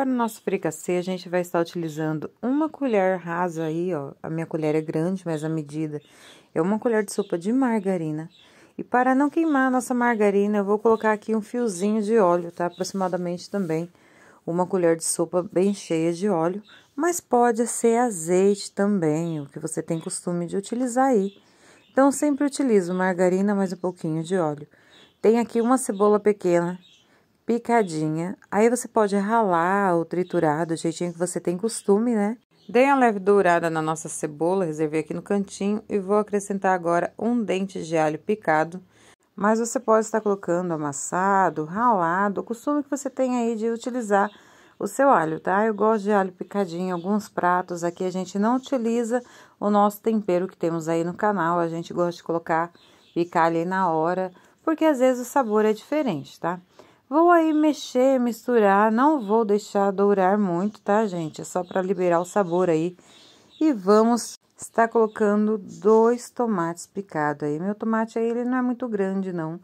para o nosso fricassê, a gente vai estar utilizando uma colher rasa aí, ó. A minha colher é grande, mas a medida é uma colher de sopa de margarina. E para não queimar a nossa margarina, eu vou colocar aqui um fiozinho de óleo, tá? Aproximadamente também uma colher de sopa bem cheia de óleo, mas pode ser azeite também, o que você tem costume de utilizar aí. Então, sempre utilizo margarina mais um pouquinho de óleo. Tem aqui uma cebola pequena picadinha. Aí você pode ralar ou triturar do jeitinho que você tem costume, né? Dei uma leve dourada na nossa cebola, reservei aqui no cantinho e vou acrescentar agora um dente de alho picado. Mas você pode estar colocando amassado, ralado, o costume que você tem aí de utilizar o seu alho, tá? Eu gosto de alho picadinho, alguns pratos aqui a gente não utiliza o nosso tempero que temos aí no canal, a gente gosta de colocar, picar ali na hora, porque às vezes o sabor é diferente, tá? Vou aí mexer, misturar, não vou deixar dourar muito, tá, gente? É só para liberar o sabor aí. E vamos estar colocando dois tomates picados aí. Meu tomate aí, ele não é muito grande, não.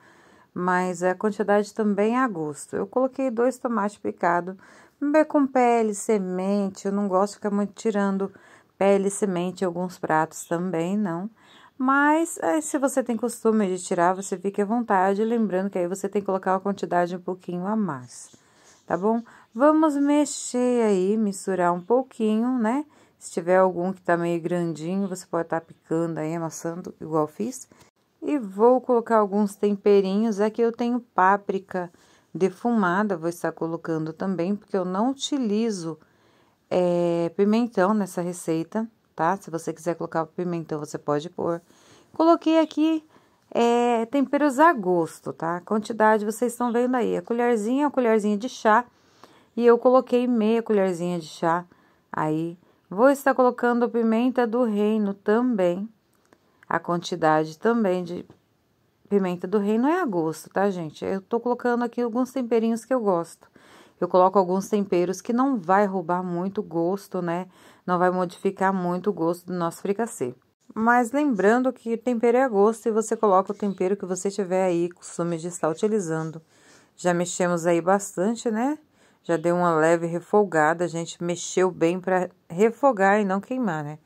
Mas a quantidade também é a gosto. Eu coloquei dois tomates picados. Bem com pele, semente, eu não gosto de ficar muito tirando pele, e semente, alguns pratos também, não. Não mas é, se você tem costume de tirar, você fica à vontade, lembrando que aí você tem que colocar uma quantidade um pouquinho a mais, tá bom? Vamos mexer aí, misturar um pouquinho, né? Se tiver algum que tá meio grandinho, você pode estar tá picando aí, amassando, igual fiz. E vou colocar alguns temperinhos, aqui eu tenho páprica defumada, vou estar colocando também, porque eu não utilizo é, pimentão nessa receita tá? Se você quiser colocar pimentão, você pode pôr. Coloquei aqui é, temperos a gosto, tá? quantidade vocês estão vendo aí. A colherzinha, é a colherzinha de chá. E eu coloquei meia colherzinha de chá aí. Vou estar colocando pimenta do reino também. A quantidade também de pimenta do reino é a gosto, tá, gente? Eu tô colocando aqui alguns temperinhos que eu gosto. Eu coloco alguns temperos que não vai roubar muito gosto, né? não vai modificar muito o gosto do nosso fricassê. Mas lembrando que tempero é a gosto e você coloca o tempero que você tiver aí, costume de estar utilizando. Já mexemos aí bastante, né? Já deu uma leve refogada, a gente mexeu bem para refogar e não queimar, né?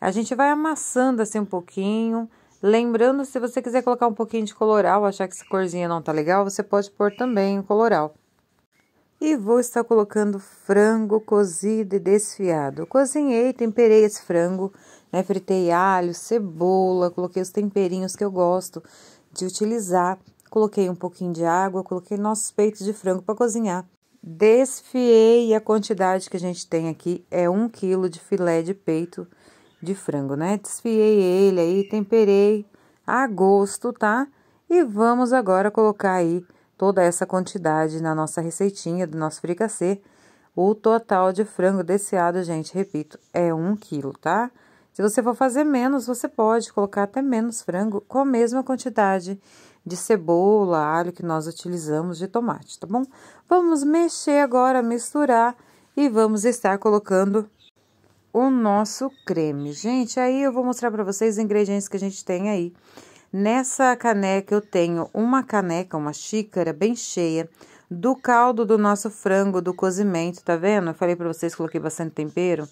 A gente vai amassando assim um pouquinho. Lembrando, se você quiser colocar um pouquinho de coloral, achar que essa corzinha não tá legal, você pode pôr também o coloral e vou estar colocando frango cozido e desfiado. cozinhei, temperei esse frango, né? Fritei alho, cebola, coloquei os temperinhos que eu gosto de utilizar. Coloquei um pouquinho de água, coloquei nossos peitos de frango para cozinhar. Desfiei a quantidade que a gente tem aqui é um quilo de filé de peito de frango, né? Desfiei ele aí, temperei a gosto, tá? E vamos agora colocar aí toda essa quantidade na nossa receitinha do nosso fricassê. O total de frango desseado, gente, repito, é um quilo, tá? Se você for fazer menos, você pode colocar até menos frango com a mesma quantidade de cebola, alho que nós utilizamos de tomate, tá bom? Vamos mexer agora, misturar e vamos estar colocando o nosso creme. Gente, aí eu vou mostrar para vocês os ingredientes que a gente tem aí. Nessa caneca eu tenho uma caneca, uma xícara bem cheia do caldo do nosso frango, do cozimento, tá vendo? Eu falei para vocês, coloquei bastante tempero.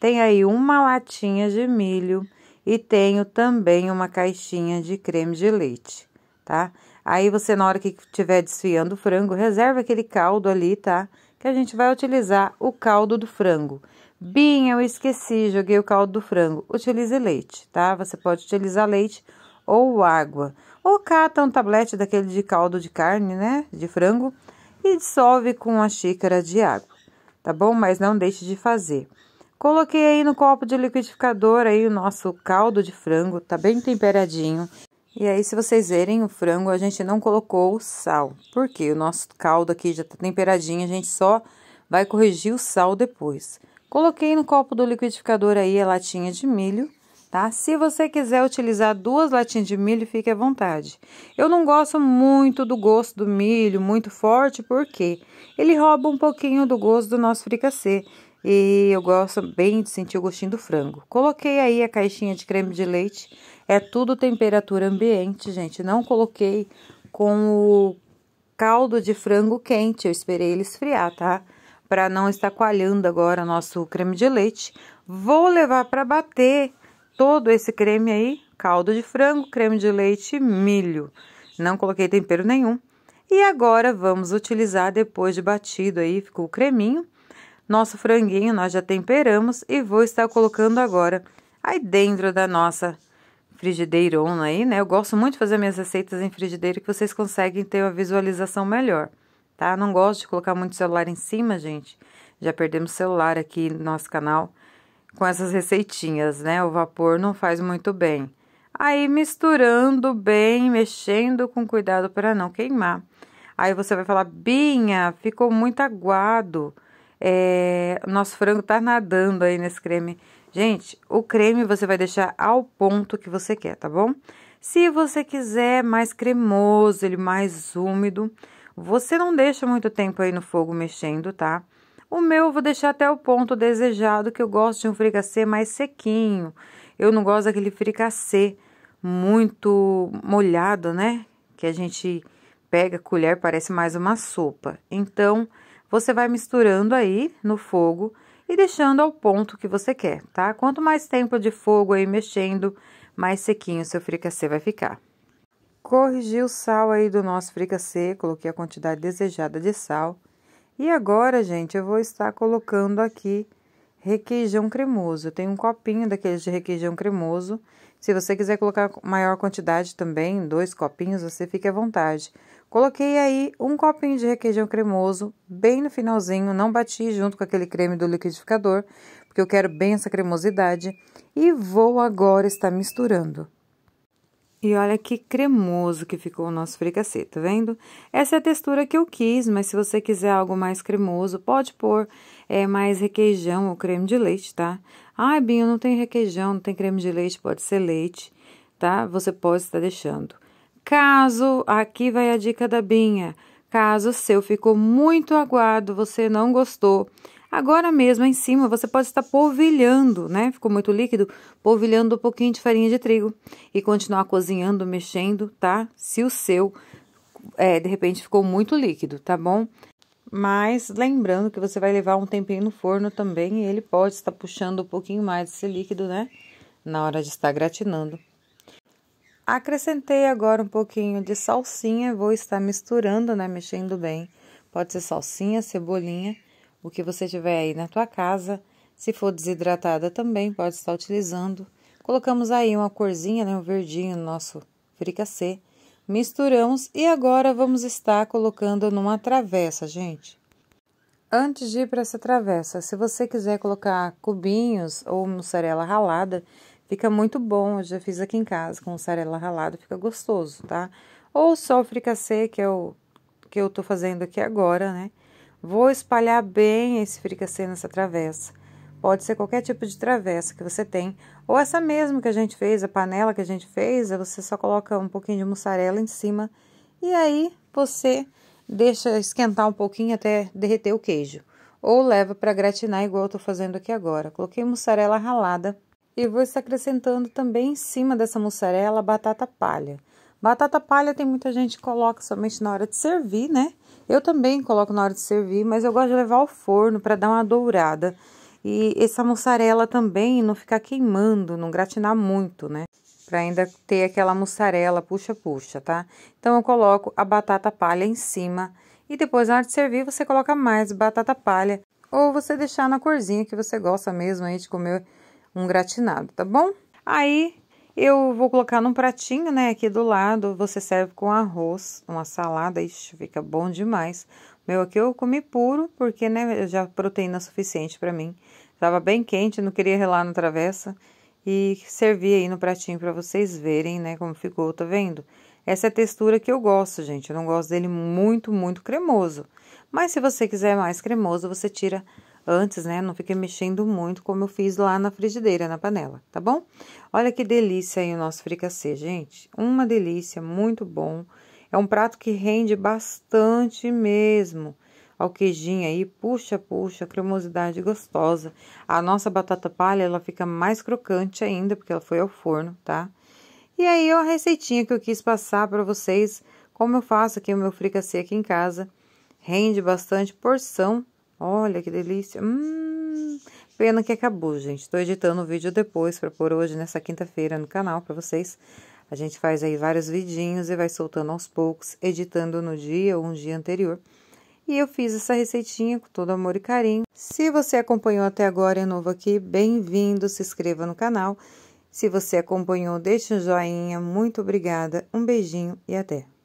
Tem aí uma latinha de milho e tenho também uma caixinha de creme de leite, tá? Aí você, na hora que estiver desfiando o frango, reserva aquele caldo ali, tá? Que a gente vai utilizar o caldo do frango. Bim, eu esqueci, joguei o caldo do frango. Utilize leite, tá? Você pode utilizar leite ou água. Ou cata um tablete daquele de caldo de carne, né? De frango e dissolve com uma xícara de água, tá bom? Mas não deixe de fazer. Coloquei aí no copo de liquidificador aí o nosso caldo de frango, tá bem temperadinho. E aí, se vocês verem o frango, a gente não colocou sal, porque o nosso caldo aqui já tá temperadinho, a gente só vai corrigir o sal depois. Coloquei no copo do liquidificador aí a latinha de milho tá? Se você quiser utilizar duas latinhas de milho, fique à vontade. Eu não gosto muito do gosto do milho, muito forte, porque ele rouba um pouquinho do gosto do nosso fricassê. E eu gosto bem de sentir o gostinho do frango. Coloquei aí a caixinha de creme de leite. É tudo temperatura ambiente, gente. Não coloquei com o caldo de frango quente. Eu esperei ele esfriar, tá? Para não estar coalhando agora nosso creme de leite. Vou levar para bater todo esse creme aí, caldo de frango, creme de leite e milho. Não coloquei tempero nenhum. E agora vamos utilizar depois de batido aí, ficou o creminho. Nosso franguinho nós já temperamos e vou estar colocando agora aí dentro da nossa frigideirona aí, né? Eu gosto muito de fazer minhas receitas em frigideira que vocês conseguem ter uma visualização melhor, tá? Não gosto de colocar muito celular em cima, gente. Já perdemos celular aqui no nosso canal com essas receitinhas, né? O vapor não faz muito bem. Aí misturando bem, mexendo com cuidado para não queimar. Aí você vai falar, Binha, ficou muito aguado. É, nosso frango tá nadando aí nesse creme. Gente, o creme você vai deixar ao ponto que você quer, tá bom? Se você quiser mais cremoso, ele mais úmido, você não deixa muito tempo aí no fogo mexendo, tá? O meu eu vou deixar até o ponto desejado, que eu gosto de um fricassê mais sequinho. Eu não gosto daquele fricassê muito molhado, né? Que a gente pega a colher, parece mais uma sopa. Então, você vai misturando aí no fogo e deixando ao ponto que você quer, tá? Quanto mais tempo de fogo aí mexendo, mais sequinho seu fricassê vai ficar. Corrigi o sal aí do nosso fricassê, coloquei a quantidade desejada de sal. E agora, gente, eu vou estar colocando aqui requeijão cremoso. Eu tenho um copinho daqueles de requeijão cremoso. Se você quiser colocar maior quantidade também, dois copinhos, você fica à vontade. Coloquei aí um copinho de requeijão cremoso, bem no finalzinho, não bati junto com aquele creme do liquidificador, porque eu quero bem essa cremosidade. E vou agora estar misturando. E olha que cremoso que ficou o nosso fricassê, tá vendo? Essa é a textura que eu quis, mas se você quiser algo mais cremoso, pode pôr é, mais requeijão ou creme de leite, tá? Ai, Binho, não tem requeijão, não tem creme de leite, pode ser leite, tá? Você pode estar tá deixando. Caso, aqui vai a dica da Binha, caso seu ficou muito aguado, você não gostou, Agora mesmo em cima você pode estar polvilhando, né? Ficou muito líquido, polvilhando um pouquinho de farinha de trigo e continuar cozinhando, mexendo, tá? Se o seu é, de repente ficou muito líquido, tá bom? Mas lembrando que você vai levar um tempinho no forno também e ele pode estar puxando um pouquinho mais esse líquido, né? Na hora de estar gratinando. Acrescentei agora um pouquinho de salsinha, vou estar misturando, né? Mexendo bem. Pode ser salsinha, cebolinha o que você tiver aí na tua casa. Se for desidratada também, pode estar utilizando. Colocamos aí uma corzinha, né, um verdinho no nosso fricassê. Misturamos e agora vamos estar colocando numa travessa, gente. Antes de ir para essa travessa, se você quiser colocar cubinhos ou mussarela ralada, fica muito bom. Eu já fiz aqui em casa com mussarela ralada, fica gostoso, tá? Ou só o fricassê, que é o que eu tô fazendo aqui agora, né? Vou espalhar bem esse fricassê nessa travessa. Pode ser qualquer tipo de travessa que você tem. Ou essa mesmo que a gente fez, a panela que a gente fez, é você só coloca um pouquinho de mussarela em cima. E aí você deixa esquentar um pouquinho até derreter o queijo. Ou leva para gratinar igual eu estou fazendo aqui agora. Coloquei mussarela ralada e vou estar acrescentando também em cima dessa mussarela batata palha. Batata palha tem muita gente que coloca somente na hora de servir, né? Eu também coloco na hora de servir, mas eu gosto de levar ao forno para dar uma dourada. E essa mussarela também não ficar queimando, não gratinar muito, né? Para ainda ter aquela mussarela puxa-puxa, tá? Então eu coloco a batata palha em cima e depois na hora de servir você coloca mais batata palha ou você deixar na corzinha que você gosta mesmo aí de comer um gratinado, tá bom? Aí eu vou colocar num pratinho, né, aqui do lado, você serve com arroz, uma salada, ixi, fica bom demais. Meu aqui eu comi puro, porque, né, já proteína suficiente para mim. Tava bem quente, não queria relar na travessa. E servi aí no pratinho para vocês verem, né, como ficou, tá vendo? Essa é a textura que eu gosto, gente. Eu não gosto dele muito, muito cremoso. Mas se você quiser mais cremoso, você tira antes, né? Não fiquei mexendo muito como eu fiz lá na frigideira, na panela, tá bom? Olha que delícia aí o nosso fricassê, gente. Uma delícia, muito bom. É um prato que rende bastante mesmo. Ao queijinho aí, puxa, puxa, cremosidade gostosa. A nossa batata palha, ela fica mais crocante ainda, porque ela foi ao forno, tá? E aí, ó, a receitinha que eu quis passar para vocês, como eu faço aqui o meu fricassê aqui em casa. Rende bastante porção Olha que delícia. Hum, pena que acabou, gente. Estou editando o vídeo depois para pôr hoje nessa quinta-feira no canal para vocês. A gente faz aí vários vidinhos e vai soltando aos poucos, editando no dia ou um dia anterior. E eu fiz essa receitinha com todo amor e carinho. Se você acompanhou até agora e é novo aqui, bem-vindo, se inscreva no canal. Se você acompanhou, deixe um joinha, muito obrigada, um beijinho e até!